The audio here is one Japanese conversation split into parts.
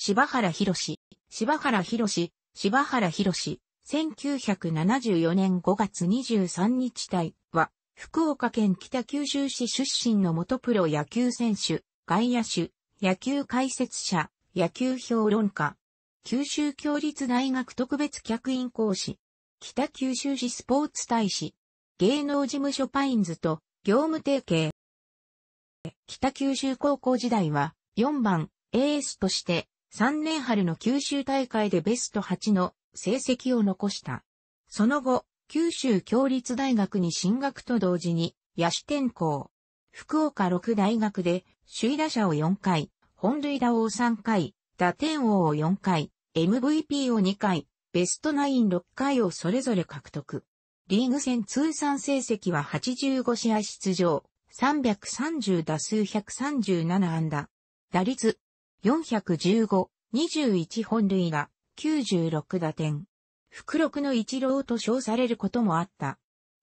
柴原博士、柴原博士、柴原博士、1974年5月23日体は、福岡県北九州市出身の元プロ野球選手、外野手、野球解説者、野球評論家、九州協立大学特別客員講師、北九州市スポーツ大使、芸能事務所パインズと業務提携。北九州高校時代は4番エースとして3年春の九州大会でベスト8の成績を残した。その後、九州共立大学に進学と同時に、野手転校。福岡六大学で、首位打者を4回、本塁打を3回、打点王を4回、MVP を2回、ベストナイン6回をそれぞれ獲得。リーグ戦通算成績は85試合出場、330打数137安打。打率415、21本類が96打点。福禄の一郎と称されることもあった。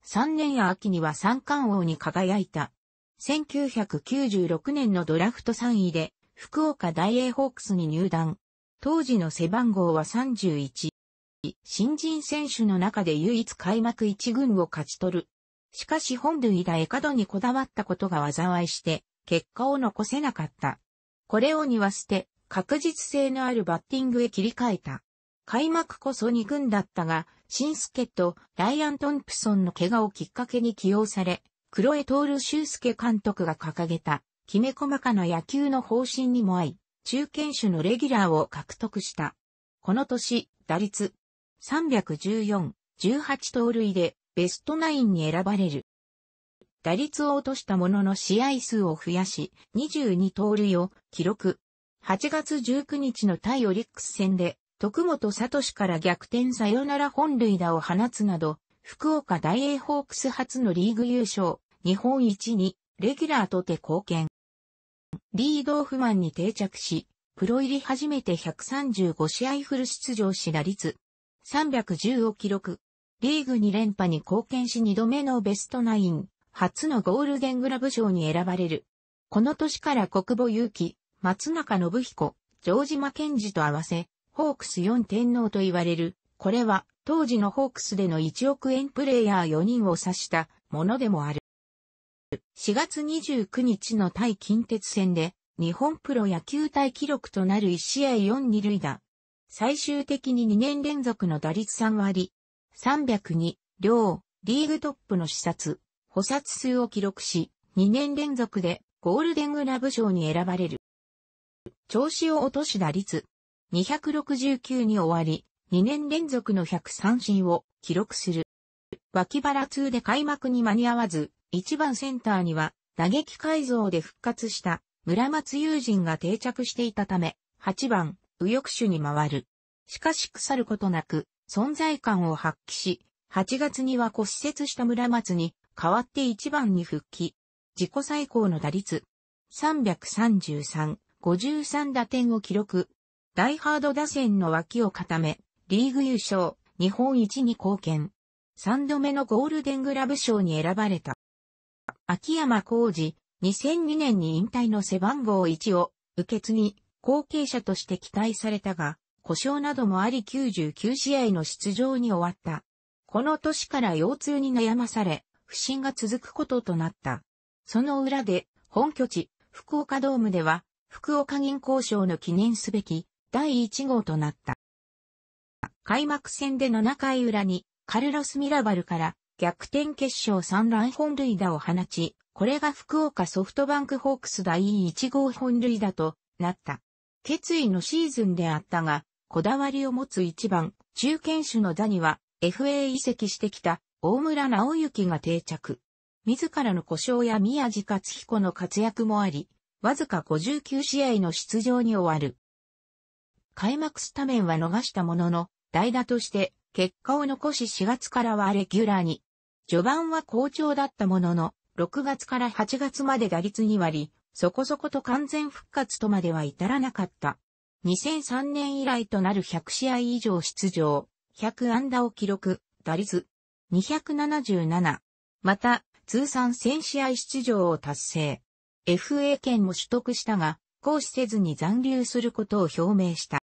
3年秋には三冠王に輝いた。1996年のドラフト3位で、福岡大英ホークスに入団。当時の背番号は31。新人選手の中で唯一開幕1軍を勝ち取る。しかし本塁打エカドにこだわったことが災いして、結果を残せなかった。これをには捨て、確実性のあるバッティングへ切り替えた。開幕こそ2軍だったが、新助とライアン・トンプソンの怪我をきっかけに起用され、黒江徹修介監督が掲げた、きめ細かな野球の方針にも合い、中堅手のレギュラーを獲得した。この年、打率314、18盗塁でベストナインに選ばれる。打率を落としたものの試合数を増やし、22盗塁を記録。8月19日の対オリックス戦で、徳本聡から逆転サヨナラ本塁打を放つなど、福岡大英ホークス初のリーグ優勝、日本一に、レギュラーとて貢献。リードオフマンに定着し、プロ入り初めて135試合フル出場し打率310を記録。リーグ2連覇に貢献し2度目のベストナイン、初のゴールデングラブ賞に選ばれる。この年から国母祐気、松中信彦、城島健治と合わせ、ホークス4天皇と言われる。これは当時のホークスでの1億円プレイヤー4人を指したものでもある。4月29日の対近鉄戦で日本プロ野球対記録となる1試合42塁打。最終的に2年連続の打率3割、302、両、リーグトップの視察。補殺数を記録し、2年連続でゴールデングラブ賞に選ばれる。調子を落とし打率269に終わり、2年連続の1 0三振を記録する。脇腹痛で開幕に間に合わず、1番センターには打撃改造で復活した村松友人が定着していたため、8番右翼手に回る。しかし腐ることなく存在感を発揮し、8月には骨折した村松に代わって1番に復帰。自己最高の打率。333、53打点を記録。ダイハード打線の脇を固め、リーグ優勝、日本一に貢献。3度目のゴールデングラブ賞に選ばれた。秋山浩二、2002年に引退の背番号1を受け継ぎ、後継者として期待されたが、故障などもあり99試合の出場に終わった。この年から腰痛に悩まされ、不振が続くこととなった。その裏で、本拠地、福岡ドームでは、福岡銀行賞の記念すべき第1号となった。開幕戦で7回裏に、カルロス・ミラバルから逆転決勝3ン本塁打を放ち、これが福岡ソフトバンクホークス第1号本塁打となった。決意のシーズンであったが、こだわりを持つ一番、中堅手の座には FA 移籍してきた大村直之が定着。自らの故障や宮地勝彦の活躍もあり、わずか59試合の出場に終わる。開幕スタメンは逃したものの、代打として結果を残し4月からはレギュラーに。序盤は好調だったものの、6月から8月まで打率2割、そこそこと完全復活とまでは至らなかった。2003年以来となる100試合以上出場、100安打を記録、打率277。また、通算1000試合出場を達成。FA 権も取得したが、行使せずに残留することを表明した。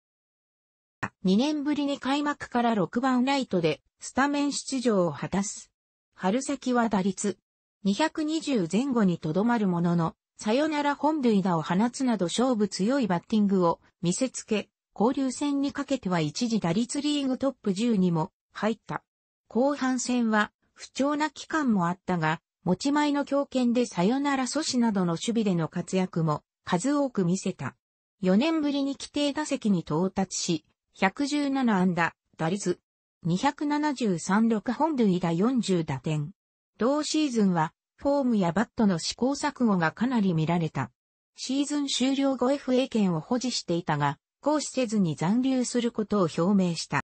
2年ぶりに開幕から6番ライトでスタメン出場を果たす。春先は打率220前後にとどまるものの、さよなら本塁打を放つなど勝負強いバッティングを見せつけ、交流戦にかけては一時打率リーグトップ10にも入った。後半戦は不調な期間もあったが、持ち前の強肩でサヨナラ阻止などの守備での活躍も数多く見せた。4年ぶりに規定打席に到達し、117安打、打率、273.6本塁打40打点。同シーズンは、フォームやバットの試行錯誤がかなり見られた。シーズン終了後 FA 権を保持していたが、行使せずに残留することを表明した。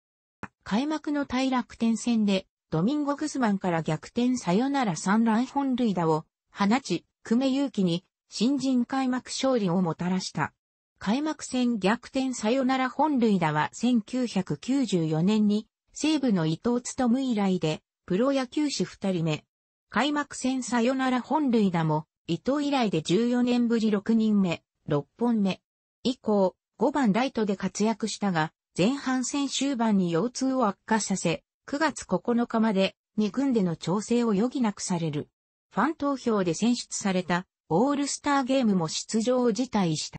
開幕の大楽天戦で、ドミンゴ・グスマンから逆転サヨナラ三乱本塁打を放ち、久米勇気に新人開幕勝利をもたらした。開幕戦逆転サヨナラ本塁打は1994年に西武の伊藤勤以来でプロ野球史二人目。開幕戦サヨナラ本塁打も伊藤以来で14年ぶり6人目、6本目。以降、5番ライトで活躍したが、前半戦終盤に腰痛を悪化させ、9月9日まで2軍での調整を余儀なくされる。ファン投票で選出されたオールスターゲームも出場を辞退した。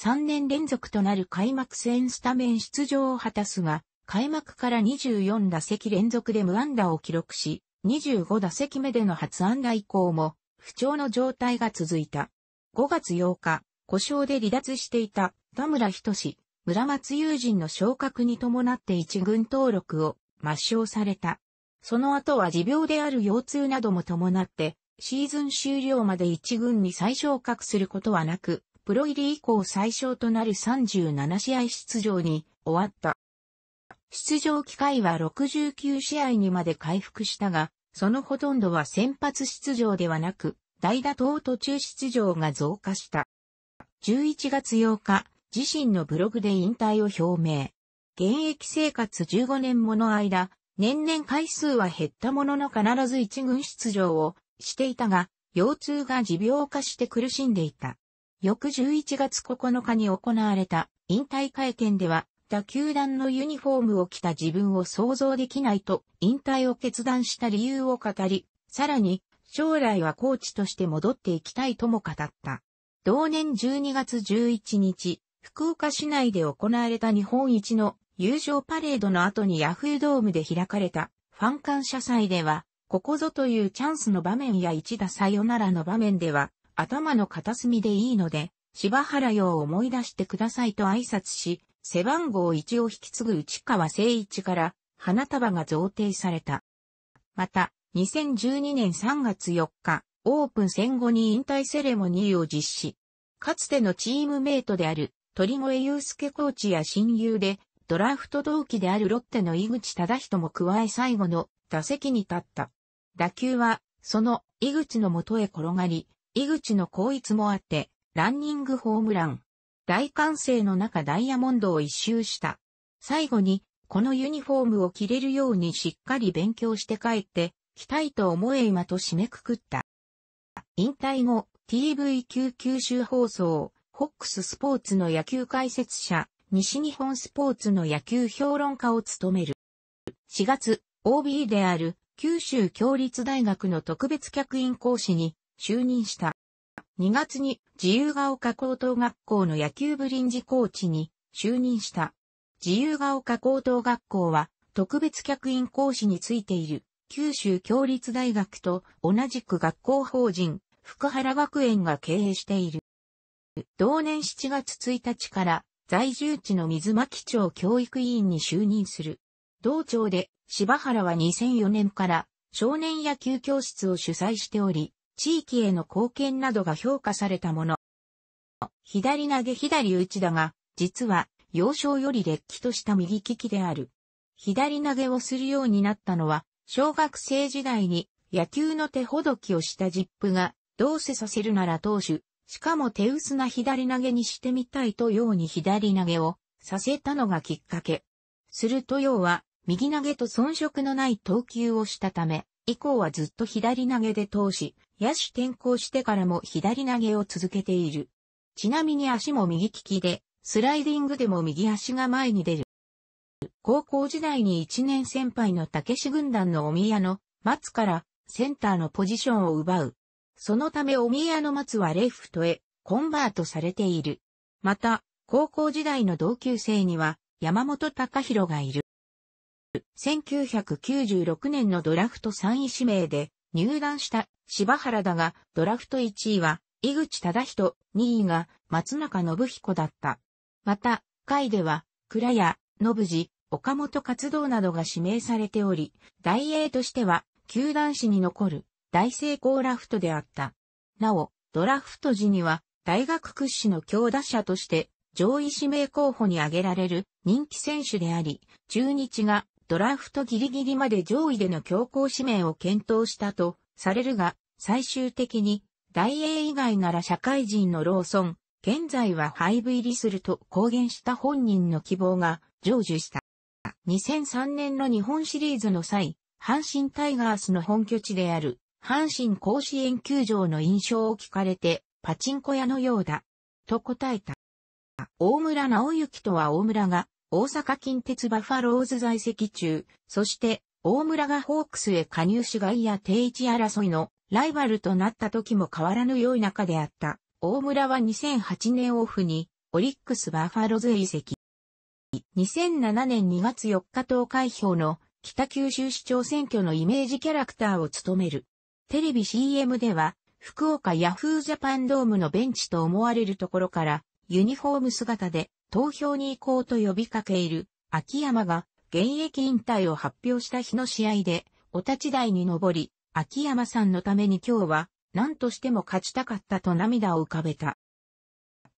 3年連続となる開幕戦スタメン出場を果たすが、開幕から24打席連続で無安打を記録し、25打席目での初安打以降も不調の状態が続いた。5月8日、故障で離脱していた田村仁志村松友人の昇格に伴って一軍登録を抹消された。その後は持病である腰痛なども伴って、シーズン終了まで一軍に再昇格することはなく、プロ入り以降最小となる37試合出場に終わった。出場機会は69試合にまで回復したが、そのほとんどは先発出場ではなく、代打等途中出場が増加した。11月8日、自身のブログで引退を表明。現役生活15年もの間、年々回数は減ったものの必ず一軍出場をしていたが、腰痛が持病化して苦しんでいた。翌11月9日に行われた引退会見では、他球団のユニフォームを着た自分を想像できないと引退を決断した理由を語り、さらに将来はコーチとして戻っていきたいとも語った。同年12月11日、福岡市内で行われた日本一の友情パレードの後にヤフードームで開かれたファン感謝祭では、ここぞというチャンスの場面や一打さよならの場面では、頭の片隅でいいので、柴原洋を思い出してくださいと挨拶し、背番号1を引き継ぐ内川誠一から花束が贈呈された。また、2012年3月4日、オープン戦後に引退セレモニーを実施。かつてのチームメイトである鳥越祐介コーチや親友で、ドラフト同期であるロッテの井口忠人も加え最後の打席に立った。打球は、その井口の元へ転がり、井口の後逸もあって、ランニングホームラン。大歓声の中ダイヤモンドを一周した。最後に、このユニフォームを着れるようにしっかり勉強して帰って、来たいと思え今と締めくくった。引退後、TV 級九州放送。ックススポーツの野球解説者、西日本スポーツの野球評論家を務める。4月、OB である九州共立大学の特別客員講師に就任した。2月に自由が丘高等学校の野球部臨時コーチに就任した。自由が丘高等学校は特別客員講師についている九州共立大学と同じく学校法人福原学園が経営している。同年7月1日から在住地の水巻町教育委員に就任する。同町で柴原は2004年から少年野球教室を主催しており、地域への貢献などが評価されたもの。左投げ左打ちだが、実は幼少より劣気とした右利きである。左投げをするようになったのは、小学生時代に野球の手ほどきをしたジップが、どうせさせるなら投手、しかも手薄な左投げにしてみたいとように左投げをさせたのがきっかけ。するとようは右投げと遜色のない投球をしたため、以降はずっと左投げで通し、野手転向してからも左投げを続けている。ちなみに足も右利きで、スライディングでも右足が前に出る。高校時代に1年先輩の武志軍団のお宮の松からセンターのポジションを奪うそのためお宮の松はレフトへコンバートされている。また、高校時代の同級生には山本隆弘がいる。1996年のドラフト3位指名で入団した柴原だが、ドラフト1位は井口忠人、2位が松中信彦だった。また、会では、倉谷、信次、岡本活動などが指名されており、大英としては、球団史に残る大成功ラフトであった。なお、ドラフト時には大学屈指の強打者として上位指名候補に挙げられる人気選手であり、中日がドラフトギリギリまで上位での強行指名を検討したとされるが、最終的に大英以外なら社会人のローソン、現在は廃部入りすると公言した本人の希望が成就した。2003年の日本シリーズの際、阪神タイガースの本拠地である阪神甲子園球場の印象を聞かれて、パチンコ屋のようだ、と答えた。大村直之とは大村が、大阪近鉄バファローズ在籍中、そして大村がホークスへ加入し外野定位置争いのライバルとなった時も変わらぬ良い中であった。大村は2008年オフにオリックスバファローズへ移籍。2007年2月4日投開票の北九州市長選挙のイメージキャラクターを務める。テレビ CM では、福岡ヤフージャパンドームのベンチと思われるところから、ユニフォーム姿で投票に行こうと呼びかけいる秋山が現役引退を発表した日の試合で、お立ち台に登り、秋山さんのために今日は何としても勝ちたかったと涙を浮かべた。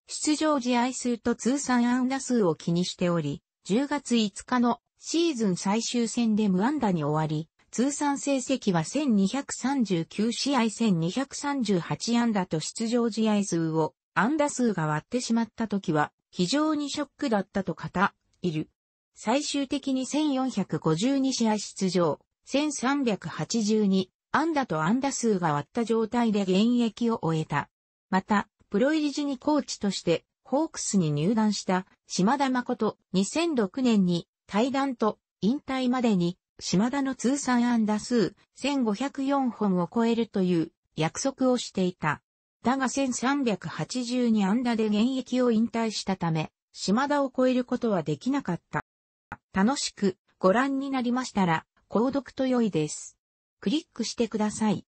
出場試合数と通算安打数を気にしており、10月5日のシーズン最終戦で無安打に終わり、通算成績は1239試合1238安打と出場試合数を安打数が割ってしまった時は非常にショックだったと語いる。最終的に1452試合出場、1382安打と安打数が割った状態で現役を終えた。また、プロ入り時にコーチとしてホークスに入団した島田誠2006年に対談と引退までに島田の通算安打数1504本を超えるという約束をしていた。だが1382安打で現役を引退したため、島田を超えることはできなかった。楽しくご覧になりましたら、購読と良いです。クリックしてください。